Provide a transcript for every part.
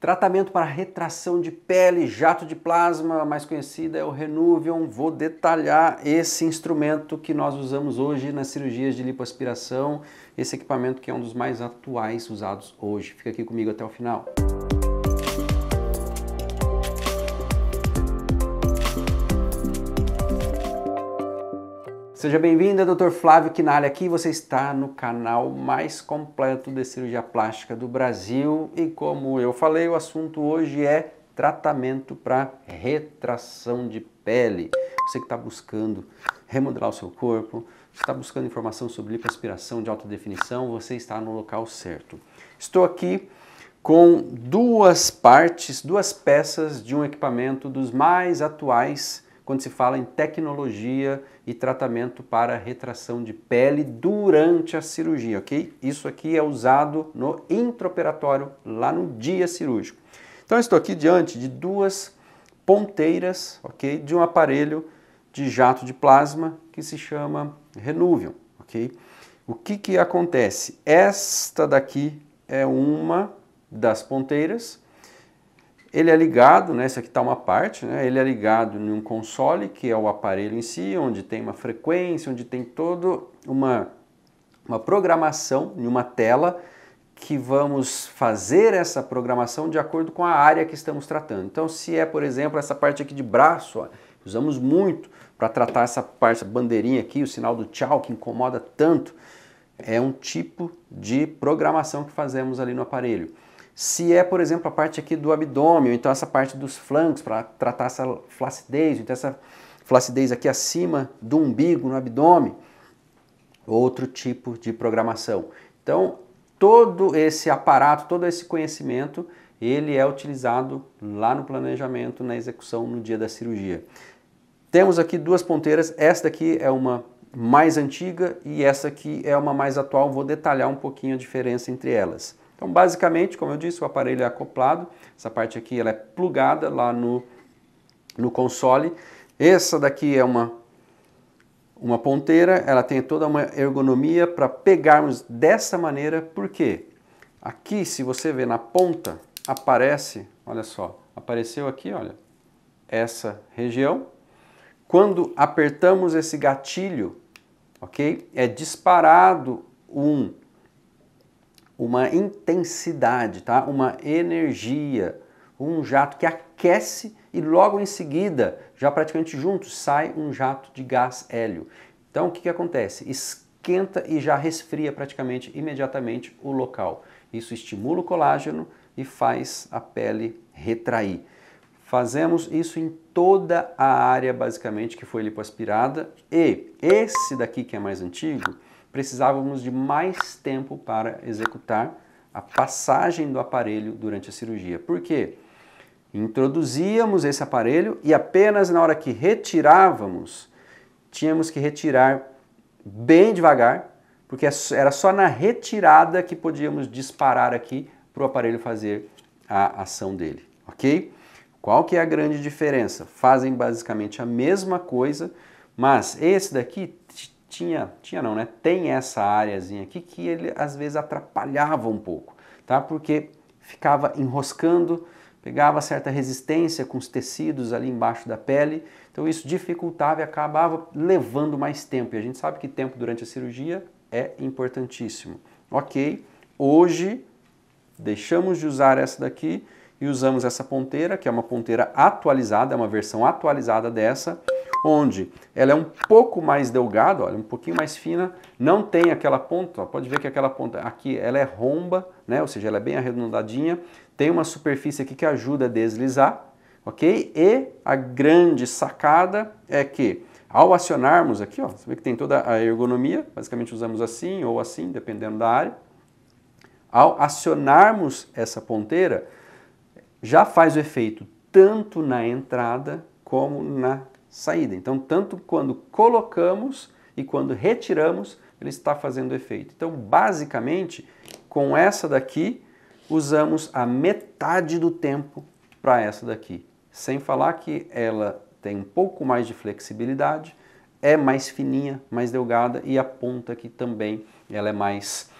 Tratamento para retração de pele, jato de plasma, mais conhecida é o Renuvion. Vou detalhar esse instrumento que nós usamos hoje nas cirurgias de lipoaspiração, esse equipamento que é um dos mais atuais usados hoje. Fica aqui comigo até o final. Seja bem-vinda, Dr. Flávio Quinalha aqui. Você está no canal mais completo de cirurgia plástica do Brasil e como eu falei, o assunto hoje é tratamento para retração de pele. Você que está buscando remodelar o seu corpo, está buscando informação sobre lipoaspiração de alta definição, você está no local certo. Estou aqui com duas partes, duas peças de um equipamento dos mais atuais quando se fala em tecnologia e tratamento para retração de pele durante a cirurgia, ok? Isso aqui é usado no intraoperatório, lá no dia cirúrgico. Então, estou aqui diante de duas ponteiras, ok? De um aparelho de jato de plasma que se chama Renuvium, ok? O que que acontece? Esta daqui é uma das ponteiras ele é ligado, né, essa aqui está uma parte, né, ele é ligado em um console, que é o aparelho em si, onde tem uma frequência, onde tem toda uma, uma programação em uma tela, que vamos fazer essa programação de acordo com a área que estamos tratando. Então, se é, por exemplo, essa parte aqui de braço, ó, usamos muito para tratar essa parte, essa bandeirinha aqui, o sinal do tchau que incomoda tanto, é um tipo de programação que fazemos ali no aparelho. Se é, por exemplo, a parte aqui do abdômen, então essa parte dos flancos, para tratar essa flacidez, então essa flacidez aqui acima do umbigo, no abdômen, outro tipo de programação. Então, todo esse aparato, todo esse conhecimento, ele é utilizado lá no planejamento, na execução, no dia da cirurgia. Temos aqui duas ponteiras, esta aqui é uma mais antiga e essa aqui é uma mais atual, vou detalhar um pouquinho a diferença entre elas. Então, basicamente, como eu disse, o aparelho é acoplado, essa parte aqui ela é plugada lá no, no console. Essa daqui é uma, uma ponteira, ela tem toda uma ergonomia para pegarmos dessa maneira, porque aqui, se você ver na ponta, aparece, olha só, apareceu aqui, olha, essa região. Quando apertamos esse gatilho, ok, é disparado um uma intensidade, tá? uma energia, um jato que aquece e logo em seguida, já praticamente junto, sai um jato de gás hélio. Então o que, que acontece? Esquenta e já resfria praticamente imediatamente o local. Isso estimula o colágeno e faz a pele retrair. Fazemos isso em toda a área basicamente que foi lipoaspirada e esse daqui que é mais antigo, precisávamos de mais tempo para executar a passagem do aparelho durante a cirurgia. Por quê? Introduzíamos esse aparelho e apenas na hora que retirávamos, tínhamos que retirar bem devagar, porque é era só na retirada que podíamos disparar aqui para o aparelho fazer a ação dele, ok? Qual que é a grande diferença? Fazem basicamente a mesma coisa, mas esse daqui tinha, tinha não, né? Tem essa áreazinha aqui que ele às vezes atrapalhava um pouco, tá? Porque ficava enroscando, pegava certa resistência com os tecidos ali embaixo da pele, então isso dificultava e acabava levando mais tempo. E a gente sabe que tempo durante a cirurgia é importantíssimo. Ok, hoje deixamos de usar essa daqui e usamos essa ponteira, que é uma ponteira atualizada, é uma versão atualizada dessa onde ela é um pouco mais delgada, olha, um pouquinho mais fina, não tem aquela ponta, ó, pode ver que aquela ponta aqui ela é romba, né? ou seja, ela é bem arredondadinha, tem uma superfície aqui que ajuda a deslizar, ok? E a grande sacada é que ao acionarmos aqui, ó, você vê que tem toda a ergonomia, basicamente usamos assim ou assim, dependendo da área. Ao acionarmos essa ponteira, já faz o efeito tanto na entrada como na saída. Então, tanto quando colocamos e quando retiramos, ele está fazendo efeito. Então, basicamente, com essa daqui, usamos a metade do tempo para essa daqui. Sem falar que ela tem um pouco mais de flexibilidade, é mais fininha, mais delgada e a ponta aqui também ela é mais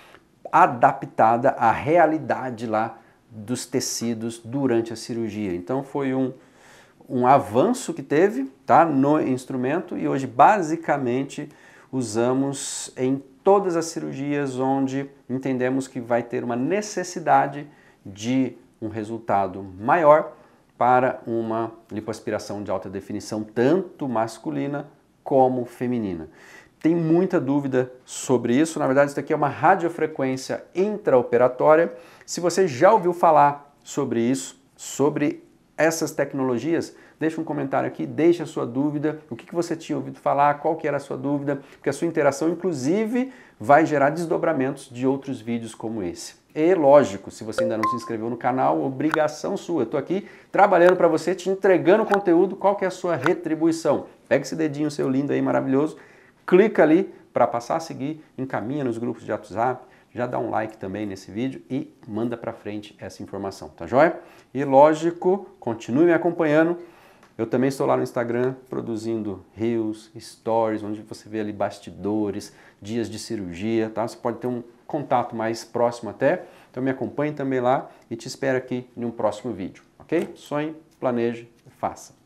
adaptada à realidade lá dos tecidos durante a cirurgia. Então foi um um avanço que teve tá, no instrumento e hoje basicamente usamos em todas as cirurgias onde entendemos que vai ter uma necessidade de um resultado maior para uma lipoaspiração de alta definição, tanto masculina como feminina. Tem muita dúvida sobre isso. Na verdade, isso aqui é uma radiofrequência intraoperatória. Se você já ouviu falar sobre isso, sobre essas tecnologias? Deixa um comentário aqui, deixa a sua dúvida, o que, que você tinha ouvido falar, qual que era a sua dúvida, porque a sua interação, inclusive, vai gerar desdobramentos de outros vídeos como esse. E lógico, se você ainda não se inscreveu no canal, obrigação sua. Eu estou aqui trabalhando para você, te entregando conteúdo. Qual que é a sua retribuição? Pega esse dedinho seu lindo aí maravilhoso, clica ali para passar a seguir, encaminha nos grupos de WhatsApp, já dá um like também nesse vídeo e manda para frente essa informação, tá joia? E lógico, continue me acompanhando. Eu também estou lá no Instagram produzindo reels, stories, onde você vê ali bastidores, dias de cirurgia, tá? Você pode ter um contato mais próximo até. Então me acompanhe também lá e te espero aqui em um próximo vídeo, ok? Sonhe, planeje e faça.